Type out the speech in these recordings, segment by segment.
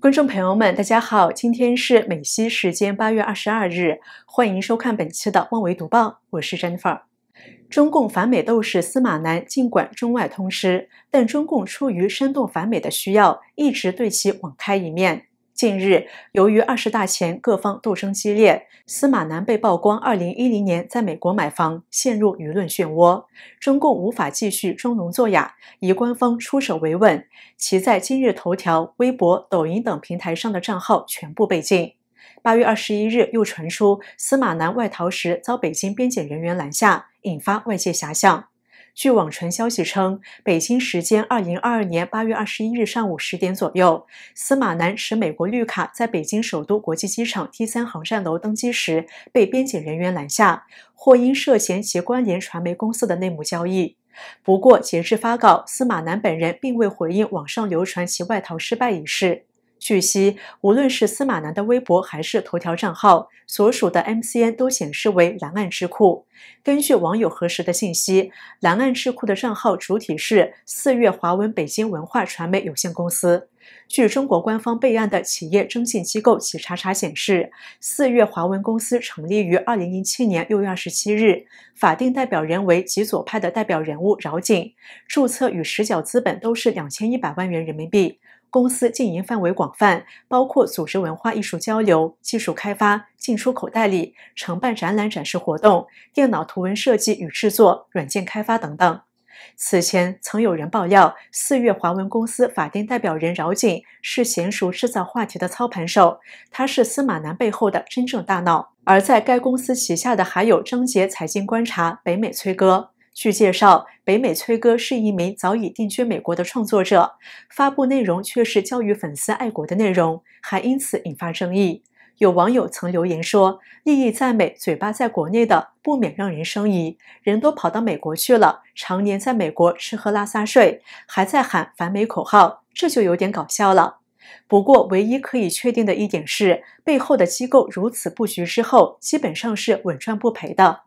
观众朋友们，大家好，今天是美西时间八月二十二日，欢迎收看本期的《万维读报》，我是 Jennifer。中共反美斗士司马南，尽管中外通识，但中共出于煽动反美的需要，一直对其网开一面。近日，由于二十大前各方斗争激烈，司马南被曝光二零一零年在美国买房，陷入舆论漩涡。中共无法继续装聋作哑，以官方出手维稳，其在今日头条、微博、抖音等平台上的账号全部被禁。八月二十一日，又传出司马南外逃时遭北京边检人员拦下，引发外界遐想。据网传消息称，北京时间二零二二年八月二十一日上午十点左右，司马南持美国绿卡在北京首都国际机场 T 三航站楼登机时被边检人员拦下，或因涉嫌其关联传媒公司的内幕交易。不过，截至发稿，司马南本人并未回应网上流传其外逃失败一事。据悉，无论是司马南的微博还是头条账号所属的 MCN，都显示为蓝岸智库。根据网友核实的信息，蓝岸智库的账号主体是四月华文北京文化传媒有限公司。据中国官方备案的企业征信机构企查查显示，四月华文公司成立于二零零七年六月二十七日，法定代表人为极左派的代表人物饶景，注册与实缴资本都是两千一百万元人民币。公司经营范围广泛，包括组织文化艺术交流、技术开发、进出口代理、承办展览展示活动、电脑图文设计与制作、软件开发等等。此前曾有人爆料，四月华文公司法定代表人饶锦是娴熟制造话题的操盘手，他是司马南背后的真正大脑。而在该公司旗下的还有《张杰财经观察》、《北美崔哥》。据介绍，北美崔哥是一名早已定居美国的创作者，发布内容却是教育粉丝爱国的内容，还因此引发争议。有网友曾留言说：“利益在美，嘴巴在国内的，不免让人生疑。人都跑到美国去了，常年在美国吃喝拉撒睡，还在喊反美口号，这就有点搞笑了。”不过，唯一可以确定的一点是，背后的机构如此布局之后，基本上是稳赚不赔的。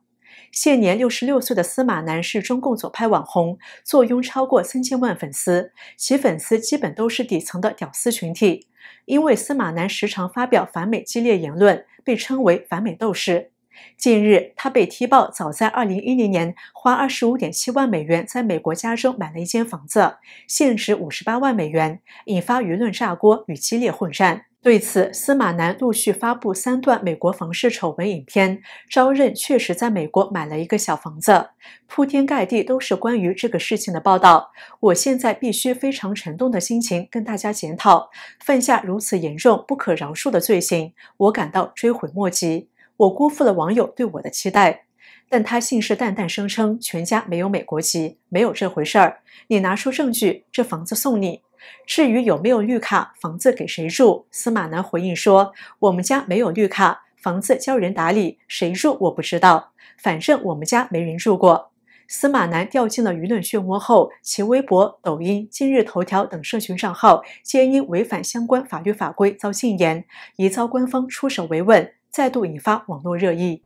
现年六十六岁的司马南是中共左派网红，坐拥超过三千万粉丝，其粉丝基本都是底层的屌丝群体。因为司马南时常发表反美激烈言论，被称为“反美斗士”。近日，他被踢爆早在2010年花25.7万美元在美国加州买了一间房子，现值58万美元，引发舆论炸锅与激烈混战。对此，司马南陆续发布三段美国房事丑闻影片，招认确实在美国买了一个小房子。铺天盖地都是关于这个事情的报道。我现在必须非常沉重的心情跟大家检讨，犯下如此严重不可饶恕的罪行，我感到追悔莫及。我辜负了网友对我的期待，但他信誓旦旦声称全家没有美国籍，没有这回事儿。你拿出证据，这房子送你。至于有没有绿卡，房子给谁住，司马南回应说，我们家没有绿卡，房子交人打理，谁住我不知道，反正我们家没人住过。司马南掉进了舆论漩涡后，其微博、抖音、今日头条等社群账号皆因违反相关法律法规遭禁言，疑遭官方出手维稳。再度引发网络热议。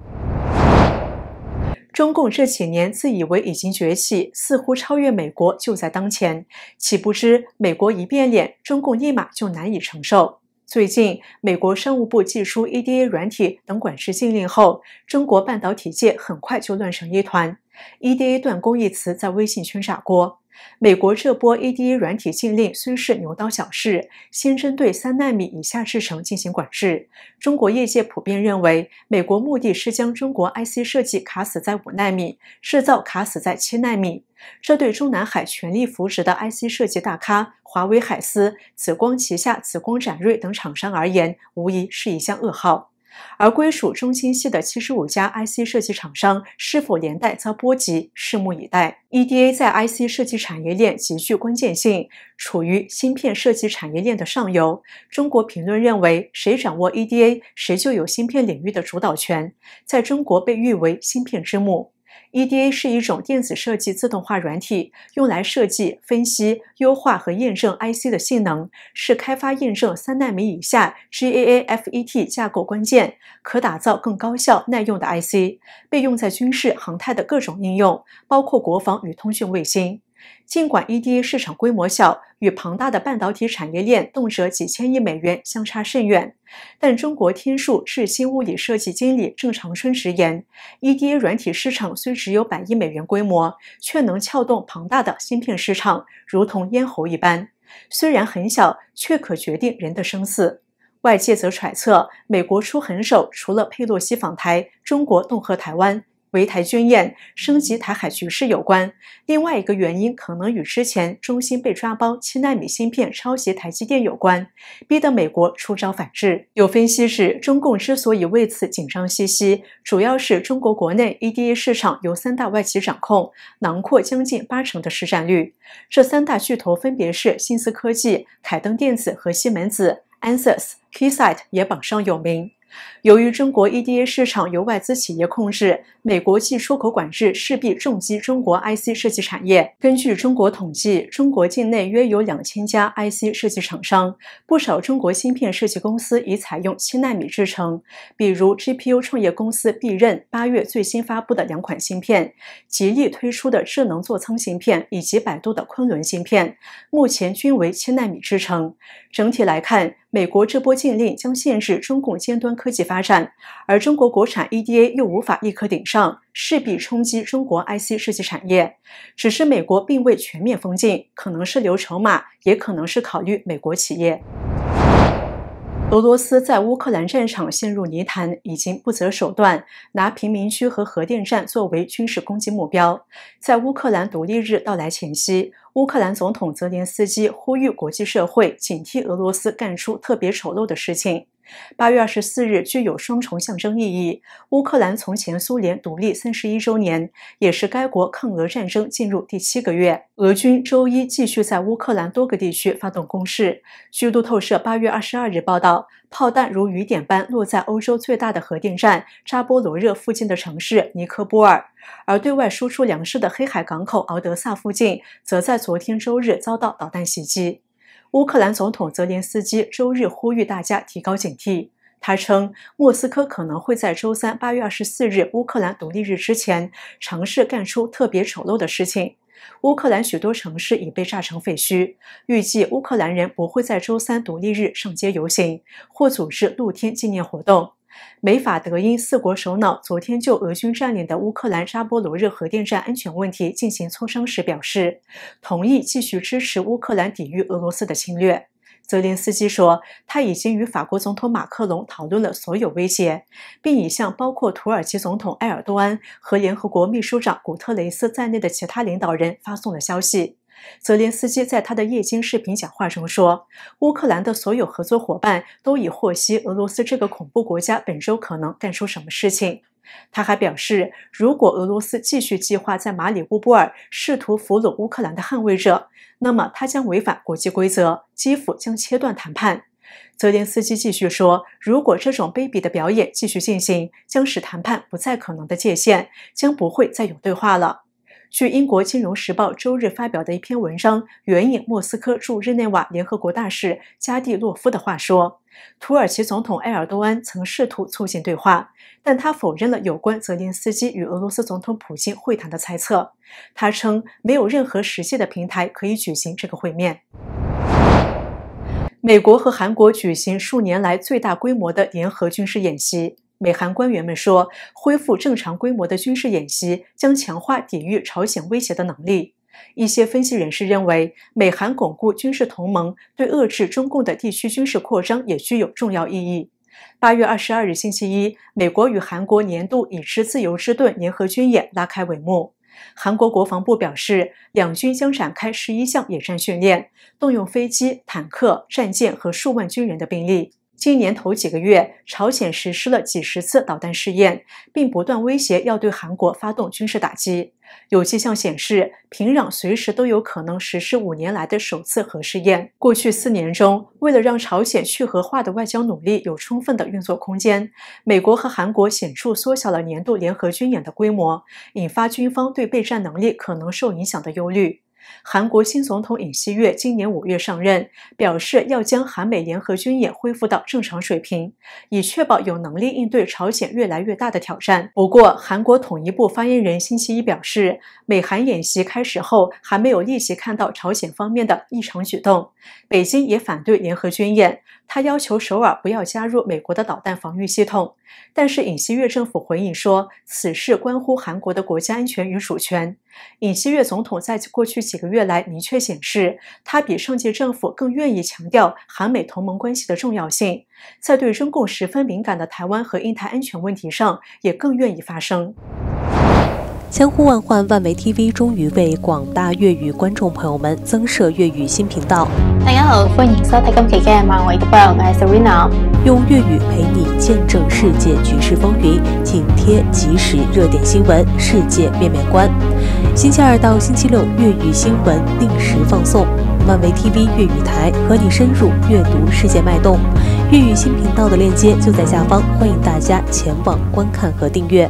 中共这几年自以为已经崛起，似乎超越美国就在当前，岂不知美国一变脸，中共立马就难以承受。最近，美国商务部寄出 EDA 软体等管制禁令后，中国半导体界很快就乱成一团，“EDA 断供”一词在微信圈炸锅。美国这波 EDA 软体禁令虽是牛刀小试，先针对三纳米以下制程进行管制。中国业界普遍认为，美国目的是将中国 IC 设计卡死在五纳米，制造卡死在七纳米。这对中南海全力扶持的 IC 设计大咖华为海思、紫光旗下紫光展锐等厂商而言，无疑是一项噩耗。而归属中芯系的七十五家 IC 设计厂商是否连带遭波及，拭目以待。EDA 在 IC 设计产业链极具关键性，处于芯片设计产业链的上游。中国评论认为，谁掌握 EDA，谁就有芯片领域的主导权，在中国被誉为“芯片之母”。EDA 是一种电子设计自动化软体，用来设计、分析、优化和验证 IC 的性能，是开发验证三纳米以下 GAA FET 架构关键，可打造更高效、耐用的 IC，被用在军事、航太的各种应用，包括国防与通讯卫星。尽管 EDA 市场规模小，与庞大的半导体产业链动辄几千亿美元相差甚远，但中国天数智新物理设计经理郑长春直言，EDA 软体市场虽只有百亿美元规模，却能撬动庞大的芯片市场，如同咽喉一般。虽然很小，却可决定人的生死。外界则揣测，美国出狠手，除了佩洛西访台，中国恫和台湾。围台军演升级台海局势有关，另外一个原因可能与之前中芯被抓包七纳米芯片抄袭台积电有关，逼得美国出招反制。有分析是，中共之所以为此紧张兮兮，主要是中国国内 EDA 市场由三大外企掌控，囊括将近八成的市占率。这三大巨头分别是新思科技、凯登电子和西门子。ANSYS、Keysight 也榜上有名。由于中国 EDA 市场由外资企业控制，美国进出口管制势必重击中国 IC 设计产业。根据中国统计，中国境内约有两千家 IC 设计厂商，不少中国芯片设计公司已采用七纳米制程，比如 GPU 创业公司必任八月最新发布的两款芯片，吉利推出的智能座舱芯片以及百度的昆仑芯片，目前均为七纳米制程。整体来看。美国这波禁令将限制中共尖端科技发展，而中国国产 EDA 又无法一颗顶上，势必冲击中国 IC 设计产业。只是美国并未全面封禁，可能是留筹码，也可能是考虑美国企业。俄罗斯在乌克兰战场陷入泥潭，已经不择手段拿贫民区和核电站作为军事攻击目标。在乌克兰独立日到来前夕，乌克兰总统泽连斯基呼吁国际社会警惕俄罗斯干出特别丑陋的事情。八月二十四日具有双重象征意义：乌克兰从前苏联独立三十一周年，也是该国抗俄战争进入第七个月。俄军周一继续在乌克兰多个地区发动攻势。据路透社八月二十二日报道，炮弹如雨点般落在欧洲最大的核电站扎波罗热附近的城市尼科波尔，而对外输出粮食的黑海港口敖德萨附近，则在昨天周日遭到导弹袭击。乌克兰总统泽连斯基周日呼吁大家提高警惕。他称，莫斯科可能会在周三（八月二十四日，乌克兰独立日）之前尝试干出特别丑陋的事情。乌克兰许多城市已被炸成废墟，预计乌克兰人不会在周三独立日上街游行或组织露天纪念活动。美法德英四国首脑昨天就俄军占领的乌克兰扎波罗热核电站安全问题进行磋商时表示，同意继续支持乌克兰抵御俄罗斯的侵略。泽连斯基说，他已经与法国总统马克龙讨论了所有威胁，并已向包括土耳其总统埃尔多安和联合国秘书长古特雷斯在内的其他领导人发送了消息。泽连斯基在他的夜间视频讲话中说：“乌克兰的所有合作伙伴都已获悉俄罗斯这个恐怖国家本周可能干出什么事情。”他还表示，如果俄罗斯继续计划在马里乌波尔试图俘虏乌克兰的捍卫者，那么他将违反国际规则，基辅将切断谈判。泽连斯基继续说：“如果这种卑鄙的表演继续进行，将使谈判不再可能的界限，将不会再有对话了。”据英国《金融时报》周日发表的一篇文章，援引莫斯科驻日内瓦联合国大使加蒂洛夫的话说，土耳其总统埃尔多安曾试图促进对话，但他否认了有关泽连斯基与俄罗斯总统普京会谈的猜测。他称，没有任何实际的平台可以举行这个会面。美国和韩国举行数年来最大规模的联合军事演习。美韩官员们说，恢复正常规模的军事演习将强化抵御朝鲜威胁的能力。一些分析人士认为，美韩巩固军事同盟对遏制中共的地区军事扩张也具有重要意义。八月二十二日星期一，美国与韩国年度“以知自由之盾”联合军演拉开帷幕。韩国国防部表示，两军将展开十一项野战训练，动用飞机、坦克、战舰和数万军人的兵力。今年头几个月，朝鲜实施了几十次导弹试验，并不断威胁要对韩国发动军事打击。有迹象显示，平壤随时都有可能实施五年来的首次核试验。过去四年中，为了让朝鲜去核化的外交努力有充分的运作空间，美国和韩国显著缩小了年度联合军演的规模，引发军方对备战能力可能受影响的忧虑。韩国新总统尹锡悦今年五月上任，表示要将韩美联合军演恢复到正常水平，以确保有能力应对朝鲜越来越大的挑战。不过，韩国统一部发言人星期一表示，美韩演习开始后还没有立即看到朝鲜方面的异常举动。北京也反对联合军演，他要求首尔不要加入美国的导弹防御系统。但是，尹锡悦政府回应说，此事关乎韩国的国家安全与主权。尹锡悦总统在过去几个月来明确显示，他比上届政府更愿意强调韩美同盟关系的重要性，在对中共十分敏感的台湾和印太安全问题上，也更愿意发声。千呼万唤，万维 TV 终于为广大粤语观众朋友们增设粤语新频道。大家好，欢迎收期漫我用粤语陪你见证世界局势风云，紧贴及时热点新闻，世界面面观。星期二到星期六，粤语新闻定时放送。漫维 TV 粤语台和你深入阅读世界脉动。粤语新频道的链接就在下方，欢迎大家前往观看和订阅。